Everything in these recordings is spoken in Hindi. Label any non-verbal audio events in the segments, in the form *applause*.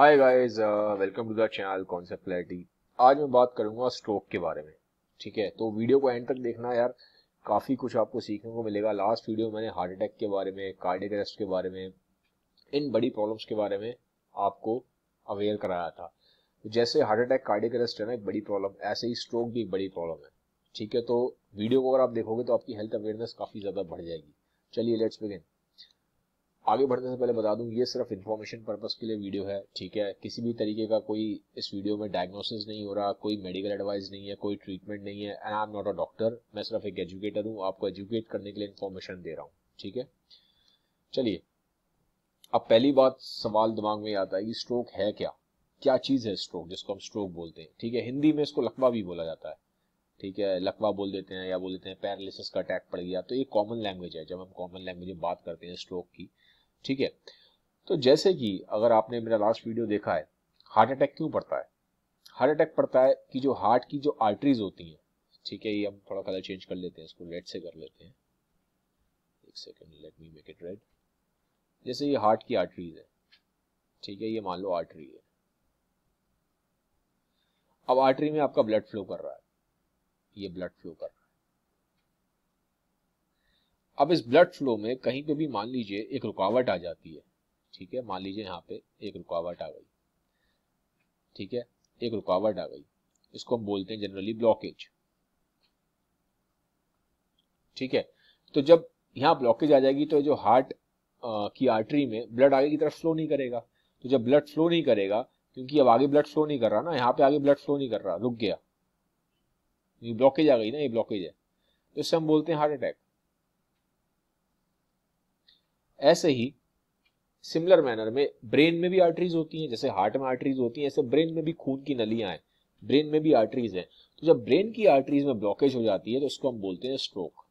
hi guys welcome to the channel concept clarity आज मैं बात करूंगा स्ट्रोक के बारे में ठीक है तो वीडियो को एंड तक देखना यार काफ़ी कुछ आपको सीखने को मिलेगा लास्ट वीडियो मैंने हार्ट अटैक के बारे में कार्डिक अरेस्ट के बारे में इन बड़ी प्रॉब्लम्स के बारे में आपको अवेयर कराया था जैसे हार्ट अटैक कार्डिक अरेस्ट है ना एक बड़ी प्रॉब्लम ऐसे ही स्ट्रोक भी एक बड़ी प्रॉब्लम है ठीक है तो वीडियो को अगर आप देखोगे तो आपकी हेल्थ अवेयरनेस काफ़ी ज़्यादा बढ़ जाएगी चलिए लेट्स बिगिन आगे बढ़ने से तो पहले बता दूं ये सिर्फ इन्फॉर्मेशन पर्पज के लिए वीडियो है ठीक है किसी भी तरीके का कोई इस वीडियो में डायग्नोसिस नहीं हो रहा कोई मेडिकल एडवाइस नहीं है कोई ट्रीटमेंट नहीं है and I am not a doctor मैं सिर्फ एक एजुकेटर हूँ आपको एजुकेट करने के लिए इन्फॉर्मेशन दे रहा हूँ ठीक है चलिए अब पहली बात सवाल दिमाग में आता है कि स्ट्रोक है क्या क्या चीज़ है स्ट्रोक जिसको हम स्ट्रोक बोलते हैं ठीक है हिंदी में इसको लकवा भी बोला जाता है ठीक है लकवा बोल देते हैं या बोल देते हैं पैरालिसिस का अटैक पड़ गया तो ये कॉमन लैंग्वेज है जब हम कॉमन लैंग्वेज में बात करते हैं स्ट्रोक की ठीक है तो जैसे कि अगर आपने मेरा लास्ट वीडियो देखा है हार्ट अटैक क्यों पड़ता है हार्ट अटैक पड़ता है कि जो हार्ट की जो आर्टरीज होती हैं ठीक है ये हम थोड़ा कलर चेंज कर लेते हैं इसको रेड से कर लेते हैं एक second let me make it red जैसे ये हार्ट की आर्टरीज है ठीक है ये मान लो आर्टरी है अब आर्टरी में आपका ब्लड फ्लो कर रहा है ये ब्लड फ्लो कर रहा है अब इस ब्लड फ्लो में कहीं पे भी मान लीजिए एक रुकावट आ जाती है ठीक है मान लीजिए यहाँ पे एक रुकावट आ गई ठीक है एक रुकावट आ गई इसको हम बोलते हैं जनरली ब्लॉकेज ठीक है तो जब यहाँ ब्लॉकेज आ जाएगी तो जो हार्ट की आर्टरी में ब्लड आगे की तरफ फ्लो नहीं करेगा तो जब ब्लड फ्लो नहीं करेगा क्योंकि अब आगे ब्लड फ्लो नहीं कर रहा ना यहाँ पे आगे ब्लड फ्लो नहीं कर रहा रुक गया ये ब्लॉकेज आ गई ना ये ब्लॉकेज है तो इससे हम बोलते हैं हार्ट अटैक ऐसे ही सिमिलर मैनर में ब्रेन में भी आर्टरीज होती हैं जैसे हार्ट में आर्टरीज होती हैं ऐसे ब्रेन में भी खून की नलियाँ हैं ब्रेन में भी आर्टरीज हैं तो जब ब्रेन की आर्टरीज में ब्लॉकेज हो जाती है तो उसको हम बोलते हैं स्ट्रोक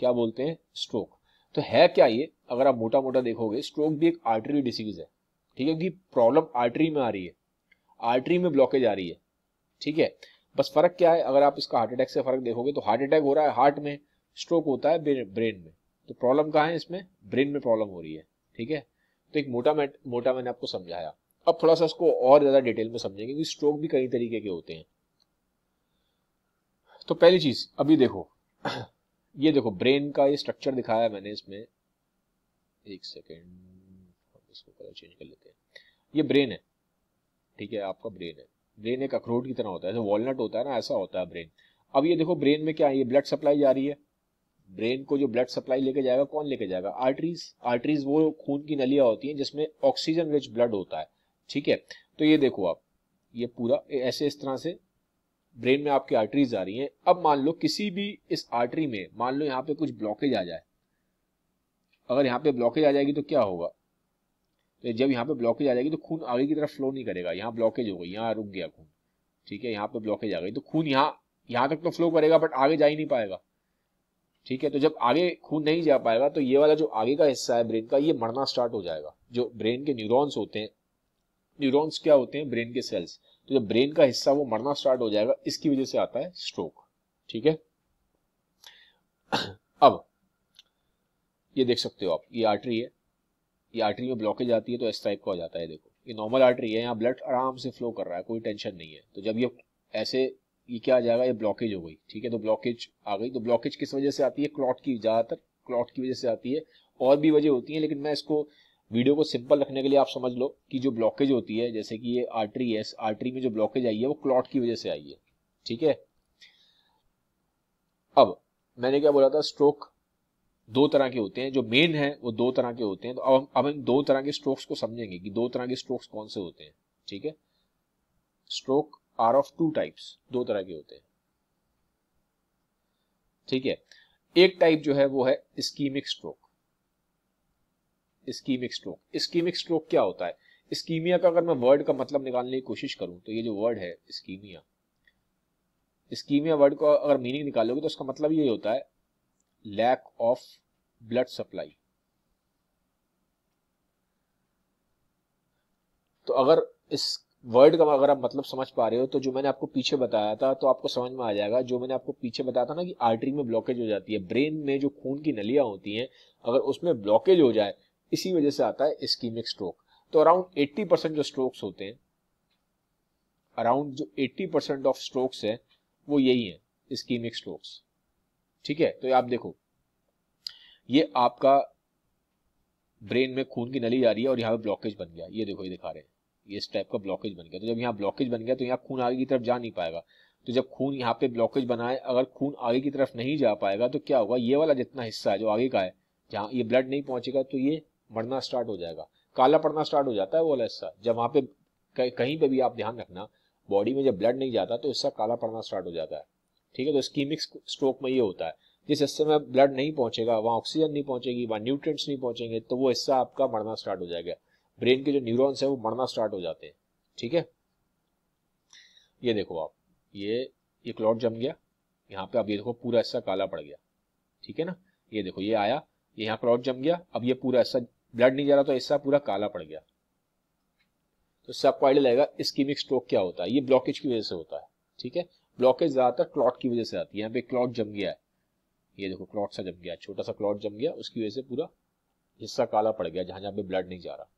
क्या बोलते हैं स्ट्रोक तो है क्या ये अगर आप मोटा मोटा देखोगे स्ट्रोक भी एक आर्टरी डिसीज है ठीक है क्योंकि प्रॉब्लम आर्टरी में आ रही है आर्टरी में ब्लॉकेज आ रही है ठीक है बस फर्क क्या है अगर आप इसका हार्ट अटैक से फर्क देखोगे तो हार्ट अटैक हो रहा है हार्ट में स्ट्रोक होता है ब्रेन में तो प्रॉब्लम कहाँ है इसमें ब्रेन में प्रॉब्लम हो रही है ठीक है तो एक मोटा मैट मोटा मैंने आपको समझाया अब थोड़ा सा इसको और ज़्यादा डिटेल में समझेंगे क्योंकि स्ट्रोक भी कई तरीके के होते हैं तो पहली चीज़ अभी देखो *clears throat* ये देखो ब्रेन का ये स्ट्रक्चर दिखाया मैंने इसमें एक सेकेंड इसको कलर चेंज कर लेते हैं ये ब्रेन है ठीक है आपका ब्रेन है ब्रेन एक अखरोट की तरह होता है जैसे वॉलनट होता है ना ऐसा होता है ब्रेन अब ये देखो ब्रेन में क्या है ये ब्लड सप्लाई जा रही है ब्रेन को जो ब्लड सप्लाई लेके जाएगा कौन लेके जाएगा आर्टरीज आर्टरीज वो खून की नलियां होती हैं जिसमें ऑक्सीजन रिच ब्लड होता है ठीक है तो ये देखो आप ये पूरा ऐसे इस तरह से ब्रेन में आपकी आर्टरीज आ रही हैं अब मान लो किसी भी इस आर्टरी में मान लो यहाँ पे कुछ ब्लॉकेज आ जाए अगर यहाँ पे ब्लॉकेज आ जाएगी तो क्या होगा तो जब यहाँ पे ब्लॉकेज आ जाएगी तो खून आगे की तरफ फ्लो नहीं करेगा यहाँ ब्लॉकेज हो गई यहाँ रुक गया खून ठीक है यहाँ पे ब्लॉकेज आ गई तो खून यहाँ यहाँ तक तो फ्लो करेगा बट आगे जा ही नहीं पाएगा ठीक है तो जब आगे खून नहीं जा पाएगा तो ये वाला जो आगे का हिस्सा है ब्रेन का ये मरना स्टार्ट हो जाएगा जो ब्रेन के न्यूरॉन्स होते हैं न्यूरॉन्स क्या होते हैं ब्रेन के सेल्स तो जब ब्रेन का हिस्सा वो मरना स्टार्ट हो जाएगा इसकी वजह से आता है स्ट्रोक ठीक है *clears throat* अब ये देख सकते हो आप ये आर्टरी है ये आर्टरी में ब्लॉकेज आती है तो इस टाइप का हो जाता है देखो ये नॉर्मल आर्टरी है यहाँ ब्लड आराम से फ्लो कर रहा है कोई टेंशन नहीं है तो जब ये ऐसे ये क्या आ जाएगा ये ब्लॉकेज हो गई ठीक है तो ब्लॉकेज आ गई तो ब्लॉकेज किस वजह से आती है क्लॉट की ज़्यादातर क्लॉट की वजह से आती है और भी वजह होती है लेकिन मैं इसको वीडियो को सिंपल रखने के लिए आप समझ लो कि जो ब्लॉकेज होती है जैसे कि ये आर्टरी है आर्टरी में जो ब्लॉकेज आई है वो क्लॉट की वजह से आई है ठीक है अब मैंने क्या बोला था स्ट्रोक दो तरह के होते हैं जो मेन है वो दो तरह के होते हैं तो अब हम अब हम दो तरह के स्ट्रोक्स को समझेंगे कि दो तरह के स्ट्रोक्स कौन से होते हैं ठीक है stroke are of two types दो तरह के होते हैं ठीक है एक टाइप जो है वो है ischemic stroke ischemic stroke ischemic stroke क्या होता है स्कीमिया का अगर मैं वर्ड का मतलब निकालने की कोशिश करूं तो ये जो वर्ड है स्कीमिया स्कीमिया वर्ड को अगर मीनिंग निकालोगे तो उसका मतलब ये होता है लैक ऑफ ब्लड सप्लाई तो अगर इस वर्ड का अगर आप मतलब समझ पा रहे हो तो जो मैंने आपको पीछे बताया था तो आपको समझ में आ जाएगा जो मैंने आपको पीछे बताया था ना कि आर्टरी में ब्लॉकेज हो जाती है ब्रेन में जो खून की नलियां होती हैं अगर उसमें ब्लॉकेज हो जाए इसी वजह से आता है स्कीमिक स्ट्रोक तो अराउंड एट्टी परसेंट जो स्ट्रोक्स होते हैं अराउंड जो एट्टी परसेंट ऑफ स्ट्रोक्स है वो यही है स्कीमिक स्ट्रोक्स ठीक है तो आप देखो ये आपका ब्रेन में खून की नली जा रही है और यहाँ पे ब्लॉकेज बन गया ये देखो ये दिखा रहे हैं ये इस टाइप का ब्लॉकेज बन गया तो जब यहाँ ब्लॉकेज बन गया तो यहाँ खून आगे की तरफ जा नहीं पाएगा तो जब खून यहाँ पे ब्लॉकेज बनाए अगर खून आगे की तरफ नहीं जा पाएगा तो क्या होगा ये वाला जितना हिस्सा है जो आगे का है जहाँ ये ब्लड नहीं पहुंचेगा तो ये मरना स्टार्ट हो जाएगा काला पड़ना स्टार्ट हो जाता है वो वाला हिस्सा जब वहाँ पे कहीं पे भी आप ध्यान रखना बॉडी में जब ब्लड नहीं जाता तो हिस्सा काला पड़ना स्टार्ट हो जाता है ठीक है तो स्कीमिक स्ट्रोक में ये होता है जिस हिस्से में ब्लड नहीं पहुंचेगा वहाँ ऑक्सीजन नहीं पहुंचेगी वहाँ न्यूट्रिएंट्स नहीं पहुंचेंगे तो वो हिस्सा आपका मरना स्टार्ट हो जाएगा ब्रेन के जो न्यूरॉन्स हैं वो मरना स्टार्ट हो जाते हैं ठीक है ये देखो आप ये ये क्लॉट जम गया यहाँ पे अब ये देखो पूरा हिस्सा काला पड़ गया ठीक है ना ये देखो ये आया ये यहाँ क्लॉट जम गया अब ये पूरा हिस्सा ब्लड नहीं जा रहा तो हिस्सा पूरा काला पड़ गया तो इससे आपको आइडिया लगेगा स्कीमिक स्ट्रोक क्या होता है ये ब्लॉकेज की वजह से होता है ठीक है ब्लॉकेज ज़्यादातर क्लॉट की वजह से आती है यहाँ पे क्लॉट जम गया है ये देखो क्लॉट सा जम गया छोटा सा क्लॉट जम गया उसकी वजह से पूरा हिस्सा काला पड़ गया जहां जहां पे ब्लड नहीं जा रहा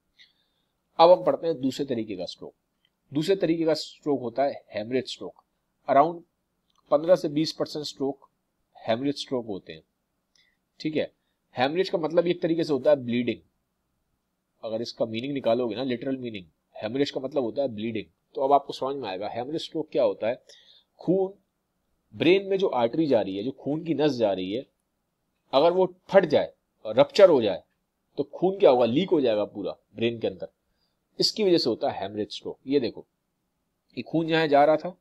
अब हम पढ़ते हैं दूसरे तरीके का स्ट्रोक दूसरे तरीके का स्ट्रोक होता है हेमरेज स्ट्रोक अराउंड 15 से 20 परसेंट स्ट्रोक हेमरेज स्ट्रोक होते हैं ठीक है हेमरेज का मतलब एक तरीके से होता है ब्लीडिंग अगर इसका मीनिंग निकालोगे ना लिटरल मीनिंग हेमरेज का मतलब होता है ब्लीडिंग तो अब आपको समझ में आएगा हेमरेज स्ट्रोक क्या होता है खून ब्रेन में जो आर्टरी जा रही है जो खून की नस जा रही है अगर वो फट जाए रप्चर हो जाए तो खून क्या होगा लीक हो जाएगा पूरा ब्रेन के अंदर इसकी वजह से होता है हेमरेज स्ट्रोक ये देखो ये खून यहाँ जा रहा था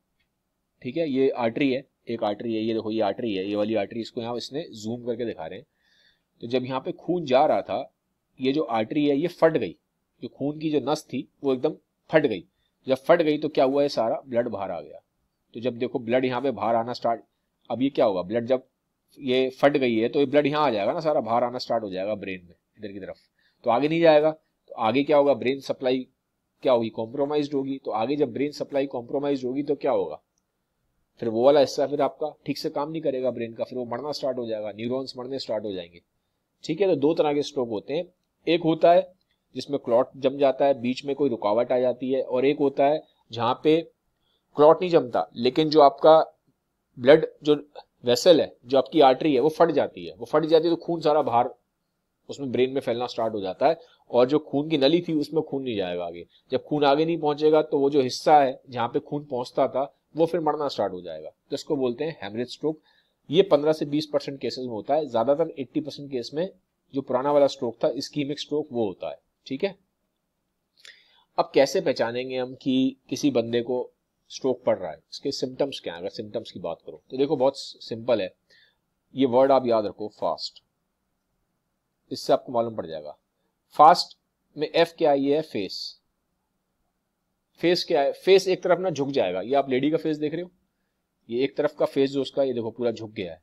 ठीक है ये आर्टरी है एक आर्टरी है ये देखो ये आर्टरी है ये वाली आर्टरी इसको यहाँ इसने जूम करके दिखा रहे हैं तो जब यहाँ पे खून जा रहा था ये जो आर्टरी है ये फट गई जो खून की जो नस थी वो एकदम फट गई जब फट गई तो क्या हुआ ये सारा ब्लड बाहर आ गया तो जब देखो ब्लड यहाँ पे बाहर आना स्टार्ट अब ये क्या होगा ब्लड जब ये फट गई है तो ये ब्लड यहाँ आ जाएगा ना सारा बाहर आना स्टार्ट हो जाएगा ब्रेन में इधर की तरफ तो आगे नहीं जाएगा आगे क्या होगा ब्रेन सप्लाई क्या होगी कॉम्प्रोमाइज होगी तो आगे जब ब्रेन सप्लाई कॉम्प्रोमाइज होगी तो क्या होगा फिर वो वाला हिस्सा फिर आपका ठीक से काम नहीं करेगा ब्रेन का फिर वो मरना स्टार्ट हो जाएगा न्यूरॉन्स मरने स्टार्ट हो जाएंगे ठीक है तो दो तरह के स्ट्रोक होते हैं एक होता है जिसमें क्लॉट जम जाता है बीच में कोई रुकावट आ जाती है और एक होता है जहां पे क्लॉट नहीं जमता लेकिन जो आपका ब्लड जो वेसल है जो आपकी आर्टरी है वो फट जाती है वो फट जाती है तो खून सारा बाहर उसमें ब्रेन में फैलना स्टार्ट हो जाता है और जो खून की नली थी उसमें खून नहीं जाएगा आगे जब खून आगे नहीं पहुंचेगा तो वो जो हिस्सा है जहां पे खून पहुंचता था वो फिर मरना स्टार्ट हो जाएगा तो इसको बोलते हैं हेमरेज स्ट्रोक ये 15 से 20 परसेंट केसेज में होता है ज्यादातर 80 परसेंट केस में जो पुराना वाला स्ट्रोक था स्कीमिक स्ट्रोक वो होता है ठीक है अब कैसे पहचानेंगे हम कि किसी बंदे को स्ट्रोक पड़ रहा है इसके सिम्टम्स क्या है अगर सिम्टम्स की बात करो तो देखो बहुत सिंपल है ये वर्ड आप याद रखो फास्ट इससे आपको मालूम पड़ जाएगा फास्ट में एफ क्या आई है फेस फेस क्या है फेस एक तरफ ना झुक जाएगा ये आप लेडी का फेस देख रहे हो ये एक तरफ का फेस जो उसका ये देखो पूरा झुक गया है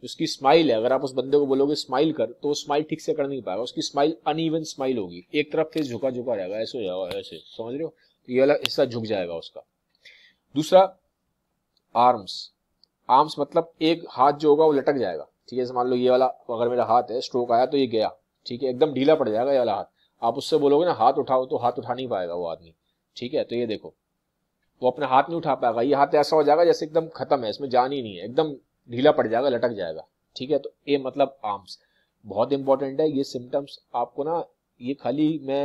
तो उसकी स्माइल है अगर आप उस बंदे को बोलोगे स्माइल कर तो वो स्माइल ठीक से कर नहीं पाएगा उसकी स्माइल अनइवन स्माइल होगी एक तरफ फेस झुका झुका रहेगा ऐसे हो जाएगा ऐसे समझ रहे हो तो ये वाला हिस्सा झुक जाएगा उसका दूसरा आर्म्स आर्म्स मतलब एक हाथ जो होगा वो लटक जाएगा ठीक है मान लो ये वाला अगर मेरा हाथ है स्ट्रोक आया तो ये गया ठीक है एकदम ढीला पड़ जाएगा ये वाला हाथ आप उससे बोलोगे ना हाथ उठाओ तो हाथ उठा नहीं पाएगा वो आदमी ठीक है तो ये देखो वो अपना हाथ नहीं उठा पाएगा ये हाथ तो ऐसा हो जाएगा जैसे एकदम खत्म है इसमें जान ही नहीं है एकदम ढीला पड़ जाएगा लटक जाएगा ठीक है तो ये मतलब आर्म्स बहुत इंपॉर्टेंट है ये सिम्टम्स आपको ना ये खाली मैं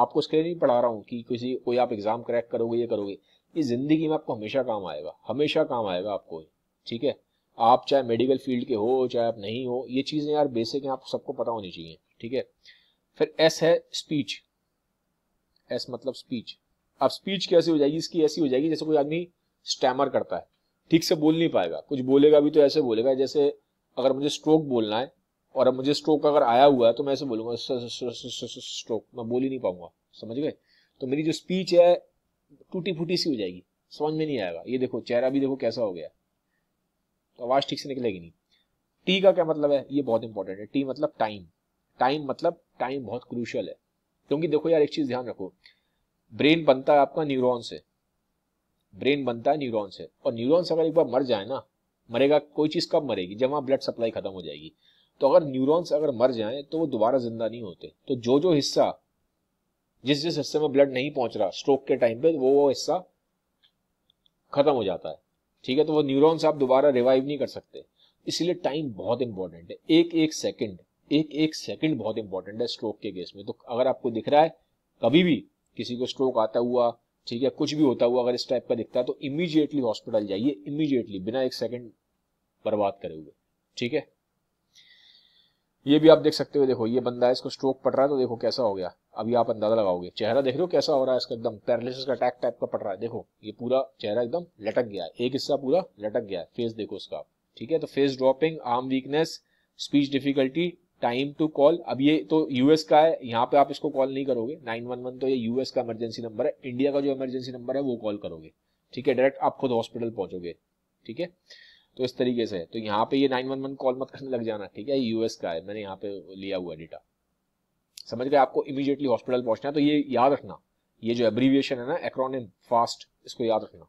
आपको इसके लिए नहीं पढ़ा रहा हूँ कि किसी कोई आप एग्जाम क्रैक करोगे ये करोगे ये जिंदगी में आपको हमेशा काम आएगा हमेशा काम आएगा आपको ठीक है आप चाहे मेडिकल फील्ड के हो चाहे आप नहीं हो ये चीज़ें यार बेसिक हैं आपको सबको पता होनी चाहिए ठीक है फिर एस है स्पीच एस मतलब स्पीच अब स्पीच कैसी हो जाएगी इसकी ऐसी हो जाएगी जैसे कोई आदमी स्टैमर करता है ठीक से बोल नहीं पाएगा कुछ बोलेगा भी तो ऐसे बोलेगा जैसे अगर मुझे स्ट्रोक बोलना है और अब मुझे स्ट्रोक अगर आया हुआ है तो मैं ऐसे बोलूंगा स्ट्रोक मैं बोल ही नहीं पाऊंगा समझ गए तो मेरी जो स्पीच है टूटी फूटी सी हो जाएगी समझ में नहीं आएगा ये देखो चेहरा भी देखो कैसा हो गया तो आवाज़ ठीक से निकलेगी नहीं टी का क्या मतलब है ये बहुत इंपॉर्टेंट है टी मतलब टाइम टाइम मतलब टाइम बहुत क्रूशल है क्योंकि देखो यार एक चीज़ ध्यान रखो ब्रेन बनता है आपका न्यूरॉन से ब्रेन बनता है न्यूरॉन से और न्यूरॉन्स अगर एक बार मर जाए ना मरेगा कोई चीज़ कब मरेगी जब वहां ब्लड सप्लाई खत्म हो जाएगी तो अगर न्यूरॉन्स अगर मर जाए तो वो दोबारा जिंदा नहीं होते तो जो जो हिस्सा जिस जिस हिस्से में ब्लड नहीं पहुंच रहा स्ट्रोक के टाइम पे वो वो हिस्सा खत्म हो जाता है ठीक है तो वो न्यूरॉन्स आप दोबारा रिवाइव नहीं कर सकते इसलिए टाइम बहुत इंपॉर्टेंट है एक एक सेकंड एक एक सेकंड बहुत इंपॉर्टेंट है स्ट्रोक के केस में तो अगर आपको दिख रहा है कभी भी किसी को स्ट्रोक आता हुआ ठीक है कुछ भी होता हुआ अगर इस टाइप का दिखता है तो इमीजिएटली हॉस्पिटल जाइए इमीजिएटली बिना एक सेकंड बर्बाद करे हुए ठीक है ये भी आप देख सकते हो देखो ये बंदा है इसको स्ट्रोक पड़ रहा है तो देखो कैसा हो गया अभी आप अंदाजा लगाओगे चेहरा देख रहे हो कैसा हो रहा है इसका एकदम पैरालिसिस का अटैक टाइप का पड़ रहा है देखो ये पूरा चेहरा एकदम लटक गया है एक हिस्सा पूरा लटक गया है फेस देखो उसका ठीक है तो face dropping arm weakness speech difficulty time to call अब ये तो यूएस का है यहाँ पे आप इसको कॉल नहीं करोगे नाइन तो ये यूएस का इमरजेंसी नंबर है इंडिया का जो इमरजेंसी नंबर है वो कॉल करोगे ठीक है डायरेक्ट आप खुद हॉस्पिटल पहुंचोगे ठीक है तो इस तरीके से तो यहाँ पे ये नाइन वन वन कॉल मत करने लग जाना ठीक है यूएस का है मैंने यहाँ पे लिया हुआ डेटा समझ गए आपको इमीडिएटली हॉस्पिटल पहुंचना है तो ये याद रखना ये जो एब्रीविएशन है ना एक्रोनिम फास्ट इसको याद रखना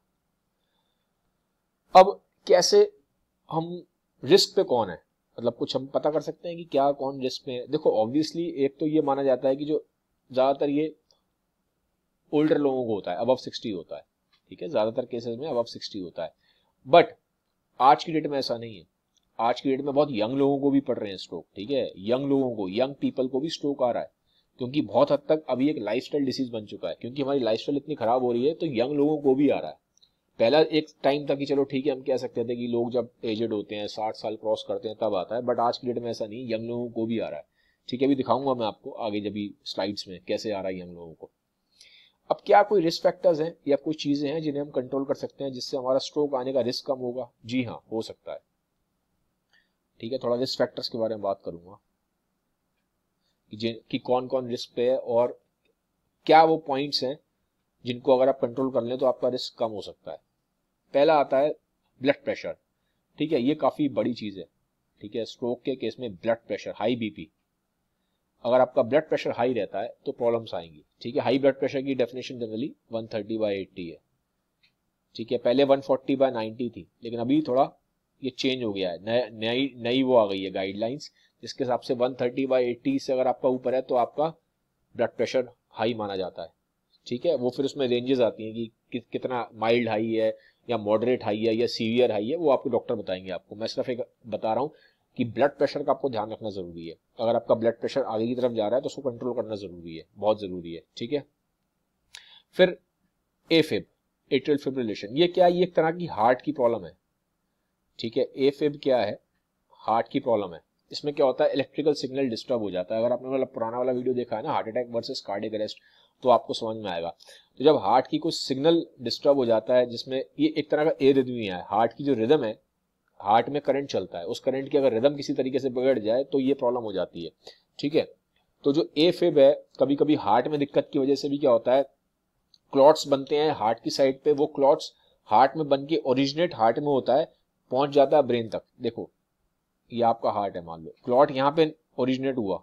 अब कैसे हम रिस्क पे कौन है मतलब कुछ हम पता कर सकते हैं कि क्या कौन रिस्क में है देखो ऑब्वियसली एक तो ये माना जाता है कि जो ज़्यादातर ये ओल्डर लोगों को होता है अब सिक्सटी होता है ठीक है ज़्यादातर केसेस में अब सिक्सटी होता है बट आज की डेट में ऐसा नहीं है आज की डेट में बहुत यंग लोगों को भी पड़ रहे हैं स्ट्रोक ठीक है यंग लोगों को यंग पीपल को भी स्ट्रोक आ रहा है क्योंकि बहुत हद तक अभी एक लाइफस्टाइल डिसीज बन चुका है क्योंकि हमारी लाइफस्टाइल इतनी खराब हो रही है तो यंग लोगों को भी आ रहा है पहला एक टाइम था कि चलो ठीक है हम कह सकते थे कि लोग जब एजेड होते हैं साठ साल क्रॉस करते हैं तब आता है बट आज की डेट में ऐसा नहीं यंग लोगों को भी आ रहा है ठीक है अभी दिखाऊंगा मैं आपको आगे जब भी स्लाइड्स में कैसे आ रहा है यंग लोगों को अब क्या कोई रिस्क फैक्टर्स हैं या कोई चीज़ें हैं जिन्हें हम कंट्रोल कर सकते हैं जिससे हमारा स्ट्रोक आने का रिस्क कम होगा जी हाँ हो सकता है ठीक है थोड़ा रिस्क फैक्टर्स के बारे में बात करूंगा कि, कि कौन कौन रिस्क पे है और क्या वो पॉइंट्स हैं जिनको अगर आप कंट्रोल कर लें तो आपका रिस्क कम हो सकता है पहला आता है ब्लड प्रेशर ठीक है ये काफ़ी बड़ी चीज़ है ठीक है स्ट्रोक के केस में ब्लड प्रेशर हाई बीपी अगर आपका ब्लड प्रेशर हाई रहता है तो प्रॉब्लम्स आएंगी ठीक है हाई ब्लड प्रेशर की definition generally 130 thirty by eighty है ठीक है पहले 140 फोर्टी बाई नाइन्टी थी लेकिन अभी थोड़ा ये चेंज हो गया है नई नई वो आ गई है गाइडलाइंस जिसके हिसाब से 130 थर्टी बाई एट्टी से अगर आपका ऊपर है तो आपका ब्लड प्रेशर हाई माना जाता है ठीक है वो फिर उसमें रेंजेस आती हैं कि, कि कितना माइल्ड हाई है या मॉडरेट हाई है या सीवियर हाई है वो आपके डॉक्टर बताएंगे आपको मैं सिर्फ एक बता रहा हूँ कि ब्लड प्रेशर का आपको ध्यान रखना जरूरी है अगर आपका ब्लड प्रेशर आगे की तरफ जा रहा है तो उसको कंट्रोल करना जरूरी है बहुत जरूरी है ठीक है फिर ए फिब एट्रियल फिब्रिलेशन ये क्या ये एक तरह की हार्ट की प्रॉब्लम है ठीक है ए फिब क्या है हार्ट की प्रॉब्लम है इसमें क्या होता है इलेक्ट्रिकल सिग्नल डिस्टर्ब हो जाता है अगर आपने वाला पुराना वाला वीडियो देखा है ना heart attack versus cardiac arrest तो आपको समझ में आएगा तो जब हार्ट की कुछ सिग्नल डिस्टर्ब हो जाता है जिसमें ये एक तरह का ए रिदमिया है हार्ट की जो रिदम है हार्ट में करंट चलता है उस करंट की अगर रिदम किसी तरीके से बिगड़ जाए तो ये प्रॉब्लम हो जाती है ठीक है तो जो ए फेब है कभी कभी हार्ट में दिक्कत की वजह से भी क्या होता है क्लॉट्स बनते हैं हार्ट की साइड पे वो क्लॉट्स हार्ट में बन के ओरिजिनेट हार्ट में होता है पहुंच जाता है ब्रेन तक देखो ये आपका हार्ट है मान लो क्लॉट यहाँ पे ओरिजिनेट हुआ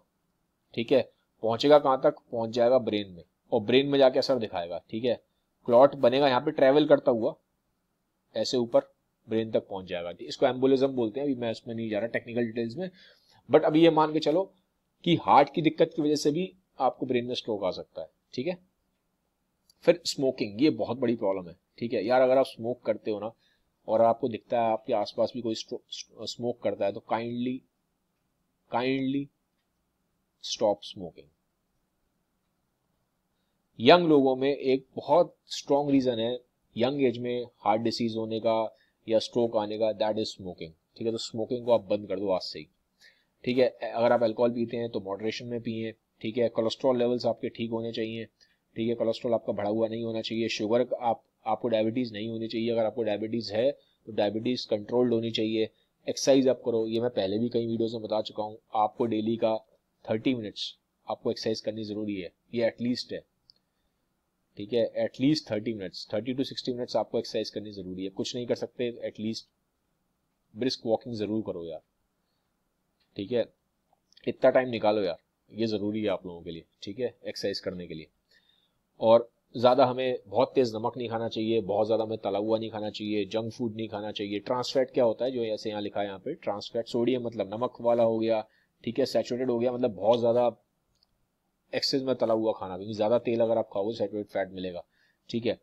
ठीक है पहुंचेगा कहां तक पहुंच जाएगा ब्रेन में और ब्रेन में जाके असर दिखाएगा ठीक है क्लॉट बनेगा यहाँ पे ट्रेवल करता हुआ ऐसे ऊपर ब्रेन तक पहुंच जाएगा इसको एम्बोलिज्म बोलते हैं अभी मैं उसमें नहीं जा रहा टेक्निकल डिटेल्स में बट अभी ये मान के चलो कि हार्ट की दिक्कत की वजह से भी आपको ब्रेन में स्ट्रोक आ सकता है ठीक है फिर स्मोकिंग ये बहुत बड़ी प्रॉब्लम है ठीक है यार अगर आप स्मोक करते हो ना और आपको दिखता है आपके आसपास भी कोई स्मोक करता है तो kindly kindly stop smoking young लोगों में एक बहुत स्ट्रॉन्ग रीज़न है यंग एज में हार्ट डिसीज होने का या स्ट्रोक आने का दैट इज स्मोकिंग ठीक है तो स्मोकिंग को आप बंद कर दो आज से ही ठीक है अगर आप अल्कोहल पीते हैं तो मॉडरेशन में पिए ठीक है कोलेस्ट्रॉल लेवल्स आपके ठीक होने चाहिए ठीक है कोलेस्ट्रॉल आपका बढ़ा हुआ नहीं होना चाहिए शुगर आप आपको डायबिटीज़ नहीं होनी चाहिए अगर आपको डायबिटीज़ है तो डायबिटीज़ कंट्रोल्ड होनी चाहिए एक्सरसाइज आप करो ये मैं पहले भी कई वीडियोस में बता चुका हूँ आपको डेली का थर्टी मिनट्स आपको एक्सरसाइज करनी ज़रूरी है ये एटलीस्ट है ठीक है at least thirty minutes thirty to sixty minutes आपको एक्सरसाइज करनी ज़रूरी है कुछ नहीं कर सकते एटलीस्ट ब्रिस्क वॉकिंग ज़रूर करो यार ठीक है इतना टाइम निकालो यार ये ज़रूरी है आप लोगों के लिए ठीक है एक्सरसाइज करने के लिए और ज़्यादा हमें बहुत तेज़ नमक नहीं खाना चाहिए बहुत ज़्यादा हमें तला हुआ नहीं खाना चाहिए जंक फूड नहीं खाना चाहिए ट्रांसफैट क्या होता है जो ऐसे यहाँ लिखा है यहाँ पे ट्रांसफैट सोडियम मतलब नमक वाला हो गया ठीक है सेचुरेटेड हो गया मतलब बहुत ज़्यादा एक्सेस में तला हुआ खाना क्योंकि ज़्यादा तेल अगर आप खाओगे सेटुरेट फैट मिलेगा ठीक है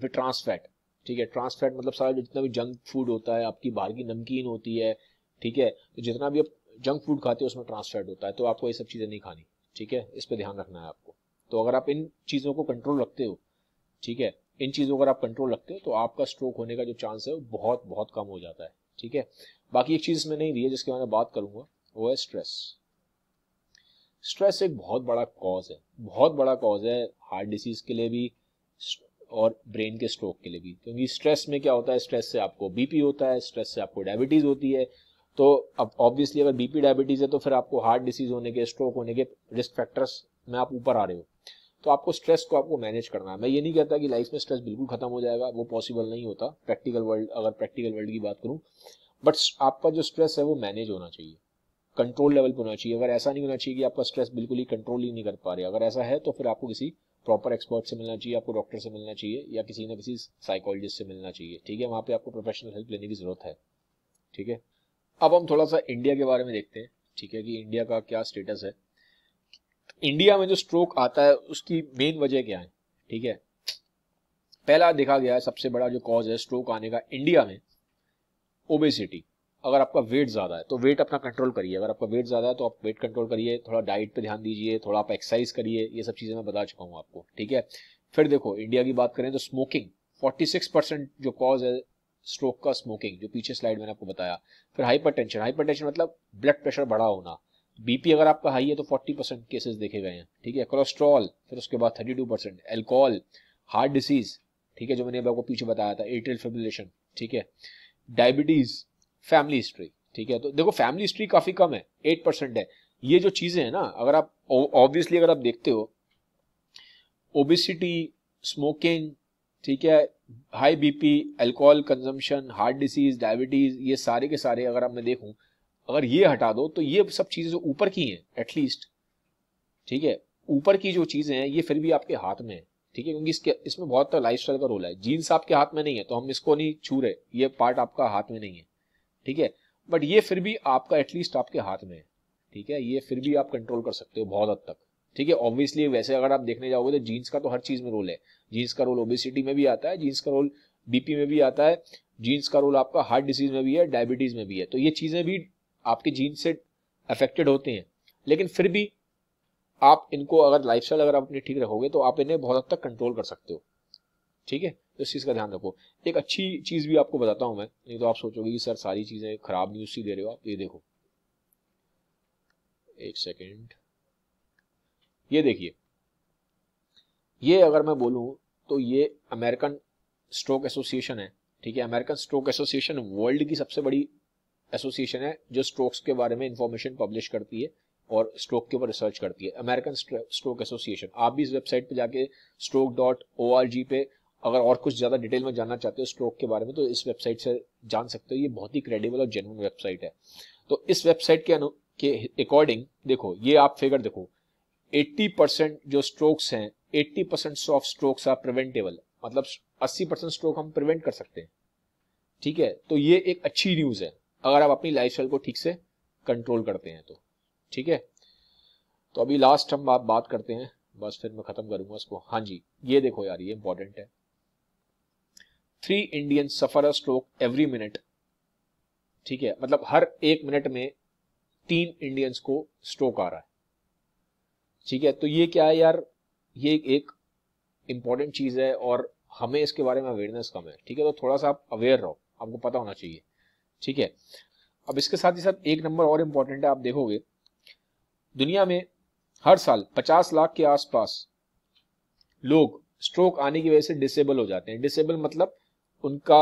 फिर ट्रांसफैट ठीक है ट्रांसफैट मतलब सारा जितना भी जंक फूड होता है आपकी बाहर की नमकीन होती है ठीक है तो जितना भी आप जंक फूड खाते हो उसमें ट्रांसफैट होता है तो आपको ये सब चीज़ें नहीं खानी ठीक है इस पर ध्यान रखना है आपको तो अगर आप इन चीज़ों को कंट्रोल रखते हो ठीक है इन चीज़ों अगर आप कंट्रोल रखते हो तो आपका स्ट्रोक होने का जो चांस है वो बहुत बहुत कम हो जाता है ठीक है बाकी एक चीज़ इसमें नहीं दी है जिसके बारे में बात करूंगा वो है स्ट्रेस स्ट्रेस एक बहुत बड़ा कॉज है बहुत बड़ा कॉज है हार्ट डिसीज के लिए भी और ब्रेन के स्ट्रोक के लिए भी क्योंकि स्ट्रेस में क्या होता है स्ट्रेस से आपको बीपी होता है स्ट्रेस से आपको डायबिटीज होती है तो अब ऑब्वियसली अगर बीपी डायबिटीज है तो फिर आपको हार्ट डिसीज होने के स्ट्रोक होने के रिस्क फैक्टर्स में आप ऊपर आ रहे हो तो आपको स्ट्रेस को आपको मैनेज करना है मैं ये नहीं कहता कि लाइफ में स्ट्रेस बिल्कुल खत्म हो जाएगा वो पॉसिबल नहीं होता प्रैक्टिकल वर्ल्ड अगर प्रैक्टिकल वर्ल्ड की बात करूँ बट आपका जो स्ट्रेस है वो मैनेज होना चाहिए कंट्रोल लेवल पर होना चाहिए अगर ऐसा नहीं होना चाहिए कि आपका स्ट्रेस बिल्कुल ही कंट्रोल ही नहीं कर पा रहे अगर ऐसा है तो फिर आपको किसी प्रॉपर एक्सपर्ट से मिलना चाहिए आपको डॉक्टर से मिलना चाहिए या किसी ना किसी साइकोलॉजिस्ट से मिलना चाहिए ठीक है वहाँ पे आपको प्रोफेशनल हेल्प लेने की ज़रूरत है ठीक है अब हम थोड़ा सा इंडिया के बारे में देखते हैं ठीक है कि इंडिया का क्या स्टेटस है इंडिया में जो स्ट्रोक आता है उसकी मेन वजह क्या है ठीक है पहला देखा गया है सबसे बड़ा जो कॉज है स्ट्रोक आने का इंडिया में ओबेसिटी अगर आपका वेट ज़्यादा है तो वेट अपना कंट्रोल करिए अगर आपका वेट ज़्यादा है तो आप वेट कंट्रोल करिए थोड़ा डाइट पर ध्यान दीजिए थोड़ा आप एक्सरसाइज करिए ये सब चीज़ें मैं बता चुका हूँ आपको ठीक है फिर देखो इंडिया की बात करें तो स्मोकिंग फोर्टी परसेंट जो कॉज है स्ट्रोक का स्मोकिंग जो पीछे स्लाइड मैंने आपको बताया फिर हाइपरटेंशन हाइपरटेंशन मतलब ब्लड प्रेशर बढ़ा होना बीपी अगर आपका हाई है तो 40 परसेंट केसेस देखे गए हैं ठीक है कोलेस्ट्रॉल फिर उसके बाद 32 परसेंट एल्कोहल हार्ट डिसीज ठीक है जो मैंने आपको पीछे बताया था एट्रियल फेबुलेशन ठीक है डायबिटीज फैमिली हिस्ट्री ठीक है तो देखो फैमिली हिस्ट्री काफी कम है एट परसेंट है ये जो चीजें हैं ना अगर आप ऑब्वियसली अगर आप देखते हो ओबिसिटी स्मोकिंग ठीक है high BP alcohol consumption heart disease diabetes ये सारे के सारे अगर आप मैं देखूं अगर ये हटा दो तो ये सब चीजें जो ऊपर की हैं एटलीस्ट ठीक है ऊपर की जो चीजें हैं ये फिर भी आपके हाथ में है ठीक है क्योंकि इसके इसमें बहुत लाइफ तो का रोल है जीन्स आपके हाथ में नहीं है तो हम इसको नहीं छू रहे ये पार्ट आपका हाथ में नहीं है ठीक है बट ये फिर भी आपका एटलीस्ट आपके हाथ में है ठीक है ये फिर भी आप कंट्रोल कर सकते हो बहुत हद तक ठीक है ऑब्वियसली वैसे अगर आप देखने जाओगे तो जीन्स का तो हर चीज में रोल है जीन्स का रोल ओबेसिटी में भी आता है जीन्स का रोल बीपी में भी आता है जीन्स का रोल आपका हार्ट डिजीज में भी है डायबिटीज में भी है तो ये चीजें भी आपके जीन्स से अफेक्टेड होते हैं लेकिन फिर भी आप इनको अगर लाइफ अगर आप ठीक रखोगे तो आप इन्हें बहुत हद तक कंट्रोल कर सकते हो ठीक है तो इस चीज़ का ध्यान रखो एक अच्छी चीज़ भी आपको बताता हूँ मैं नहीं तो आप सोचोगे कि सर सारी चीज़ें खराब न्यूज़ सी दे रहे हो आप ये देखो एक सेकेंड ये देखिए ये अगर मैं बोलूँ तो ये अमेरिकन स्ट्रोक एसोसिएशन है ठीक है अमेरिकन स्ट्रोक एसोसिएशन वर्ल्ड की सबसे बड़ी एसोसिएशन है जो स्ट्रोक्स के बारे में इंफॉर्मेशन पब्लिश करती है और स्ट्रोक के ऊपर रिसर्च करती है अमेरिकन स्ट्रोक एसोसिएशन आप भी इस वेबसाइट पे जाके stroke dot O R G पे अगर और कुछ ज़्यादा डिटेल में जानना चाहते हो स्ट्रोक के बारे में तो इस वेबसाइट से जान सकते हो ये बहुत ही क्रेडिबल और जेनुअन वेबसाइट है तो इस वेबसाइट के अनु के अकॉर्डिंग देखो ये आप फिगर देखो 80 परसेंट जो स्ट्रोक्स हैं 80 percent of strokes are preventable मतलब 80 परसेंट स्ट्रोक हम प्रिवेंट कर सकते हैं ठीक है तो ये एक अच्छी न्यूज़ है अगर आप अपनी लाइफ को ठीक से कंट्रोल करते हैं तो ठीक है तो अभी लास्ट हम आप बात करते हैं बस फिर मैं ख़त्म करूंगा इसको हाँ जी ये देखो यार ये इंपॉर्टेंट है three Indian suffer a stroke every minute ठीक है मतलब हर एक मिनट में तीन इंडियंस को स्ट्रोक आ रहा है ठीक है तो ये क्या है यार ये एक इंपॉर्टेंट चीज़ है और हमें इसके बारे में अवेयरनेस कम है ठीक है तो थोड़ा सा आप अवेयर रहो आपको पता होना चाहिए ठीक है अब इसके साथ ही साथ एक नंबर और इम्पोर्टेंट है आप देखोगे दुनिया में हर साल 50 लाख के आसपास लोग स्ट्रोक आने की वजह से डिसेबल हो जाते हैं डिसेबल मतलब उनका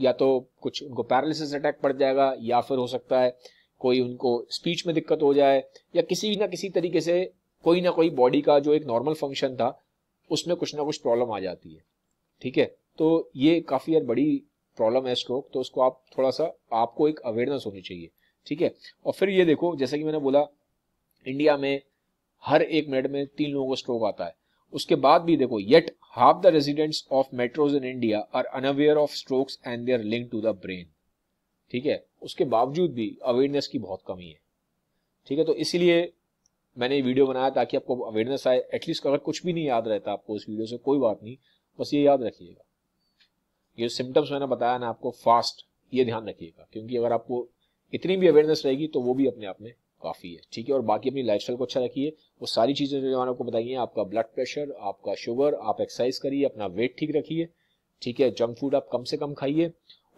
या तो कुछ उनको पैरालिसिस अटैक पड़ जाएगा या फिर हो सकता है कोई उनको स्पीच में दिक्कत हो जाए या किसी ना किसी तरीके से कोई ना कोई बॉडी का जो एक नॉर्मल फंक्शन था उसमें कुछ ना कुछ प्रॉब्लम आ जाती है ठीक है तो ये काफ़ी यार बड़ी प्रॉब्लम है स्ट्रोक तो उसको आप थोड़ा सा आपको एक अवेयरनेस होनी चाहिए ठीक है और फिर ये देखो जैसे कि मैंने बोला इंडिया में हर एक मिनट में तीन लोगों को स्ट्रोक आता है उसके बाद भी देखो yet half the residents of metros in India are unaware of strokes and their link to the brain ठीक है उसके बावजूद भी अवेयरनेस की बहुत कमी है ठीक है तो इसीलिए मैंने ये वीडियो बनाया ताकि आपको अवेयरनेस आए एटलीस्ट अगर कुछ भी नहीं याद रहता आपको इस वीडियो से कोई बात नहीं बस ये याद रखिएगा ये सिम्टम्स मैंने बताया ना आपको फास्ट ये ध्यान रखिएगा क्योंकि अगर आपको इतनी भी अवेयरनेस रहेगी तो वो भी अपने आप में काफ़ी है ठीक है और बाकी अपनी लाइफ को अच्छा रखिए वो सारी चीज़ें जो मैंने आपको बताई हैं आपका ब्लड प्रेशर आपका शुगर आप एक्सरसाइज करिए अपना वेट ठीक रखिए ठीक है जंक फूड आप कम से कम खाइए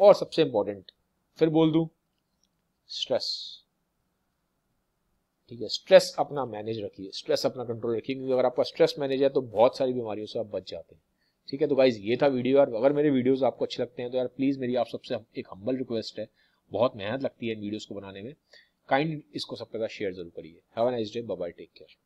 और सबसे इम्पोर्टेंट फिर बोल दूँ स्ट्रेस ठीक है स्ट्रेस अपना मैनेज रखिए स्ट्रेस अपना कंट्रोल रखिए क्योंकि अगर आपका स्ट्रेस मैनेज है तो बहुत सारी बीमारियों से आप बच जाते हैं ठीक है तो गाइज ये था वीडियो यार अगर मेरे वीडियोस आपको अच्छे लगते हैं तो यार प्लीज़ मेरी आप सबसे एक हम्बल रिक्वेस्ट है बहुत मेहनत लगती है वीडियोज़ को बनाने में काइंड इसको सबके साथ शेयर जरूर करिए have a nice day bye take care